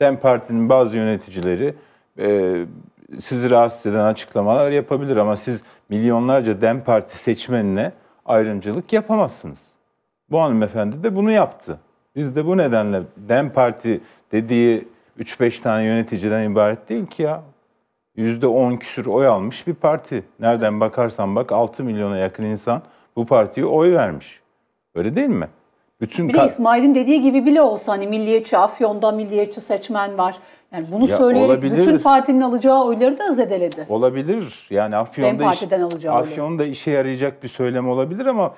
Dem Parti'nin bazı yöneticileri e, sizi rahatsız eden açıklamalar yapabilir ama siz milyonlarca Dem Parti seçmenine ayrımcılık yapamazsınız. Bu hanımefendi de bunu yaptı. Biz de bu nedenle Dem Parti dediği 3-5 tane yöneticiden ibaret değil ki ya. %10 küsür oy almış bir parti. Nereden bakarsan bak 6 milyona yakın insan bu partiye oy vermiş. Öyle değil mi? Bütün bir de İsmail'in dediği gibi bile olsa hani milliyetçi Afyon'da milliyetçi seçmen var. Yani bunu ya söyleyerek olabilir. bütün partinin alacağı oyları da zedeledi. Olabilir. Yani Afyon'da iş, Afyon'da oyları. işe yarayacak bir söylem olabilir ama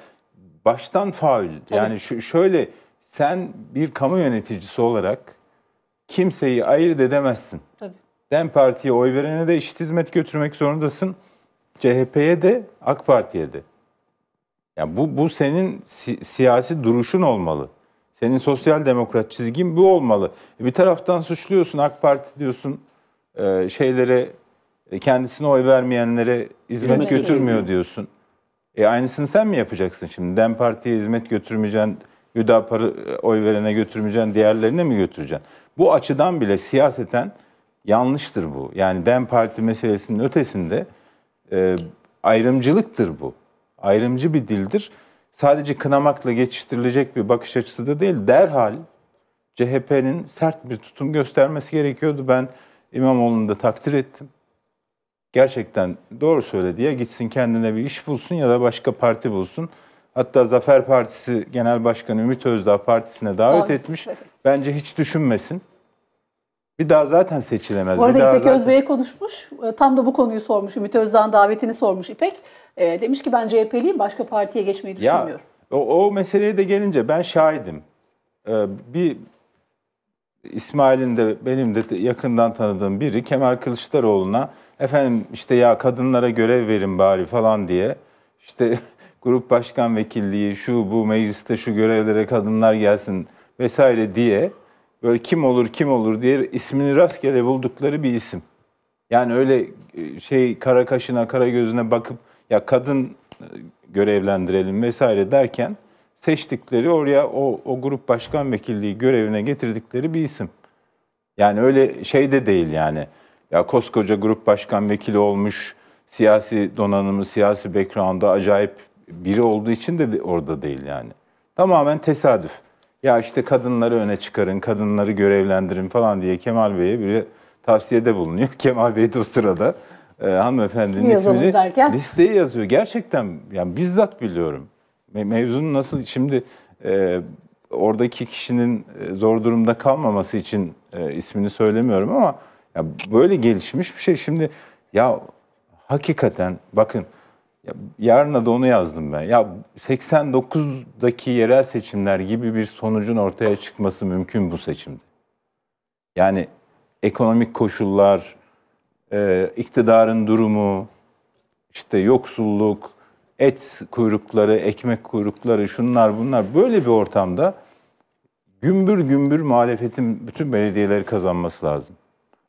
baştan faul. Yani şu, şöyle sen bir kamu yöneticisi olarak kimseyi ayırt edemezsin. Tabii. Dem Parti'ye oy verene de eşit hizmet götürmek zorundasın. CHP'ye de AK Parti'ye de. Yani bu, bu senin si siyasi duruşun olmalı. Senin sosyal demokrat çizgin bu olmalı. E, bir taraftan suçluyorsun AK Parti diyorsun e, şeylere e, kendisine oy vermeyenlere hizmet, hizmet götürmüyor diyorsun. E aynısını sen mi yapacaksın şimdi? Dem Parti'ye hizmet götürmeyeceksin, Hüdapar'ı e, oy verene götürmeyeceksin, diğerlerine mi götüreceksin? Bu açıdan bile siyaseten yanlıştır bu. Yani Dem Parti meselesinin ötesinde e, ayrımcılıktır bu ayrımcı bir dildir. Sadece kınamakla geçiştirilecek bir bakış açısı da değil. Derhal CHP'nin sert bir tutum göstermesi gerekiyordu. Ben İmamoğlu'nu da takdir ettim. Gerçekten doğru söyledi ya gitsin kendine bir iş bulsun ya da başka parti bulsun. Hatta Zafer Partisi Genel Başkanı Ümit Özdağ partisine davet Doğru. etmiş. Bence hiç düşünmesin. Bir daha zaten seçilemez. Bu arada İpek zaten... Özbey'e konuşmuş. E, tam da bu konuyu sormuş. Ümit Özdağ'ın davetini sormuş İpek. E, demiş ki ben CHP'liyim başka partiye geçmeyi düşünmüyorum. Ya, o, o meseleye de gelince ben şahidim. Ee, bir İsmail'in de benim de yakından tanıdığım biri Kemal Kılıçdaroğlu'na efendim işte ya kadınlara görev verin bari falan diye işte grup başkan vekilliği şu bu mecliste şu görevlere kadınlar gelsin vesaire diye böyle kim olur kim olur diye ismini rastgele buldukları bir isim. Yani öyle e, şey kara kaşına kara gözüne bakıp ya kadın e, görevlendirelim vesaire derken seçtikleri oraya o, o grup başkan vekilliği görevine getirdikleri bir isim. Yani öyle şey de değil yani. Ya koskoca grup başkan vekili olmuş, siyasi donanımı, siyasi background'da acayip biri olduğu için de orada değil yani. Tamamen tesadüf ya işte kadınları öne çıkarın, kadınları görevlendirin falan diye Kemal Bey'e bir tavsiyede bulunuyor. Kemal Bey de o sırada e, hanımefendinin Yazalım ismini derken. listeye yazıyor. Gerçekten yani bizzat biliyorum. Me- mevzunun nasıl şimdi e, oradaki kişinin e, zor durumda kalmaması için e, ismini söylemiyorum ama ya böyle gelişmiş bir şey. Şimdi ya hakikaten bakın ya, yarına da onu yazdım ben. Ya 89'daki yerel seçimler gibi bir sonucun ortaya çıkması mümkün bu seçimde. Yani ekonomik koşullar, e, iktidarın durumu, işte yoksulluk, et kuyrukları, ekmek kuyrukları, şunlar bunlar böyle bir ortamda gümbür gümbür muhalefetin bütün belediyeleri kazanması lazım.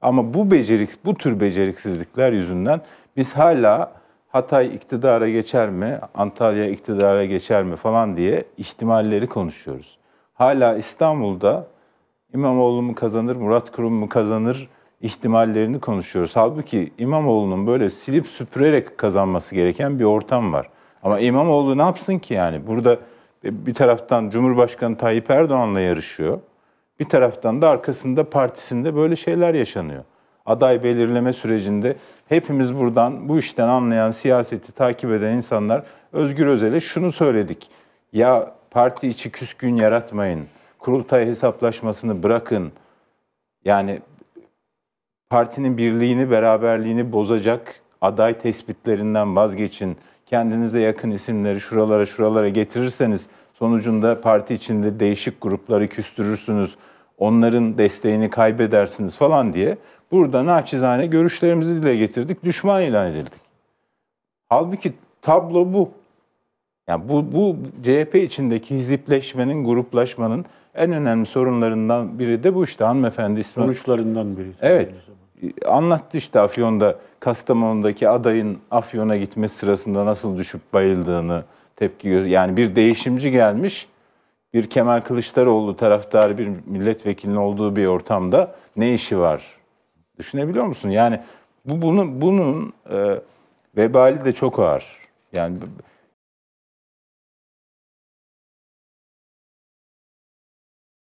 Ama bu beceriks bu tür beceriksizlikler yüzünden biz hala Hatay iktidara geçer mi, Antalya iktidara geçer mi falan diye ihtimalleri konuşuyoruz. Hala İstanbul'da İmamoğlu mu kazanır, Murat Kurum mu kazanır ihtimallerini konuşuyoruz. Halbuki İmamoğlu'nun böyle silip süpürerek kazanması gereken bir ortam var. Ama İmamoğlu ne yapsın ki yani? Burada bir taraftan Cumhurbaşkanı Tayyip Erdoğan'la yarışıyor. Bir taraftan da arkasında partisinde böyle şeyler yaşanıyor aday belirleme sürecinde hepimiz buradan bu işten anlayan, siyaseti takip eden insanlar Özgür Özel'e şunu söyledik. Ya parti içi küskün yaratmayın, kurultay hesaplaşmasını bırakın. Yani partinin birliğini, beraberliğini bozacak aday tespitlerinden vazgeçin. Kendinize yakın isimleri şuralara şuralara getirirseniz sonucunda parti içinde değişik grupları küstürürsünüz onların desteğini kaybedersiniz falan diye burada naçizane görüşlerimizi dile getirdik, düşman ilan edildik. Halbuki tablo bu. Yani bu, bu CHP içindeki hizipleşmenin, gruplaşmanın en önemli sorunlarından biri de bu işte hanımefendi ismi. Sonuçlarından biri. Evet. Anlattı işte Afyon'da, Kastamonu'daki adayın Afyon'a gitmesi sırasında nasıl düşüp bayıldığını tepki Yani bir değişimci gelmiş, bir Kemal Kılıçdaroğlu taraftarı bir milletvekilinin olduğu bir ortamda ne işi var? Düşünebiliyor musun? Yani bu bunun bunun e, vebali de çok ağır. Yani